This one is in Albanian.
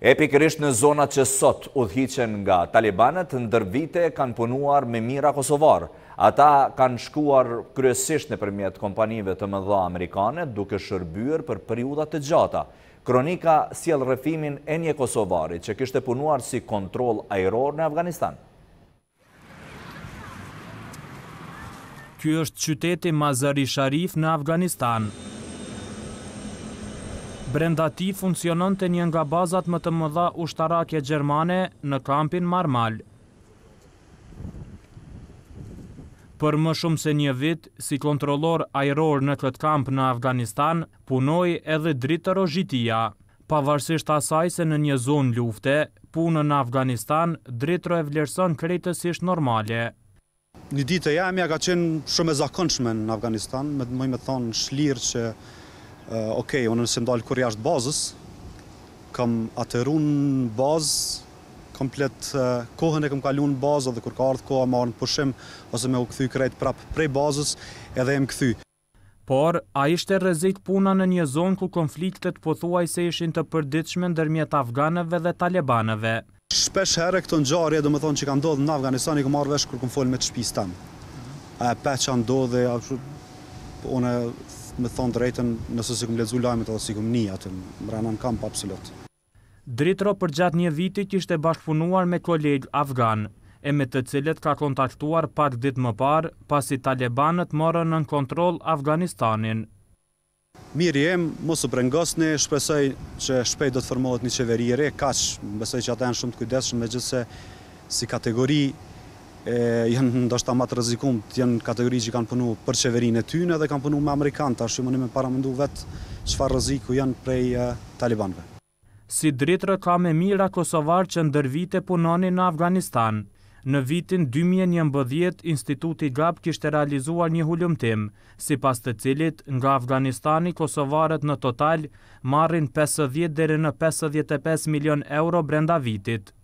E në zonat që sot u dhichen nga Talibanet, ndër vite kanë punuar me mira Kosovar. Ata kanë shkuar kryesisht në përmjet kompanive të mëdha Amerikane duke shërbyrë për periudat të gjata. Kronika si el rëfimin e një Kosovari që kishte punuar si kontrol aeror në Afganistan. Kjo është qyteti Mazari Sharif në Afganistan. Brenda ti funksionon të një nga bazat më të mëdha ushtarakje Gjermane në kampin Marmal. Për më shumë se një vit, si kontrolor ajror në këtë kamp në Afganistan, punoj edhe dritë rozhitia. Pavarësisht asaj se në një zonë lufte, punën në Afganistan, dritë e vlerëson ishtë normale. Një ditë e jamja ka qenë shumë e zakonshme në Afganistan, me të mëjme thonë shlirë që Eh, ok, unë nëse më dalë kur jashtë bazës, kam atëru në bazë, kam eh, kohën e kam kalu në bazë, dhe kur ka ardhë kohë, marë në pushim, ose me u këthy krejt prapë prej bazës, edhe e më këthy. Por, a ishte rezit puna në një zonë ku konfliktet po thuaj se ishin të përditshme në dërmjet Afganëve dhe Talebanëve. Shpesh herë këtë në gjarje, më thonë që ka ndodhë në Afganistan, i kam marrë kur kam folë me të shpistan. Mhm. Eh, a e pe që ndodhë unë me thonë drejten nëse si këmë lezu lajmet edhe si këmë një atë më rranan kam pa absolut. Dritro për gjatë një viti që ishte bashkëpunuar me kolegë Afgan, e me të cilet ka kontaktuar pak dit më parë, pasi Talibanët morën në kontrol Afganistanin. Mirë jemë, mosë brengos shpesoj që shpejt do të formohet një qeveri e re, kaqë, më besoj që ata janë shumë të kujdeshën me gjithse si kategori janë ndoshta më të rrezikum, janë kategori që kanë punu për qeverin e tyne dhe kanë punu me Amerikanë, ta shumë në me paramëndu vetë qëfar rreziku janë prej Talibanve. Si dritrë ka me mira Kosovar që ndër vite punoni në Afganistan. Në vitin 2011, Instituti GAP kishte realizuar një hullumtim, si pas të cilit nga Afganistani Kosovarët në total marrin 50 dhere në 55 milion euro brenda vitit.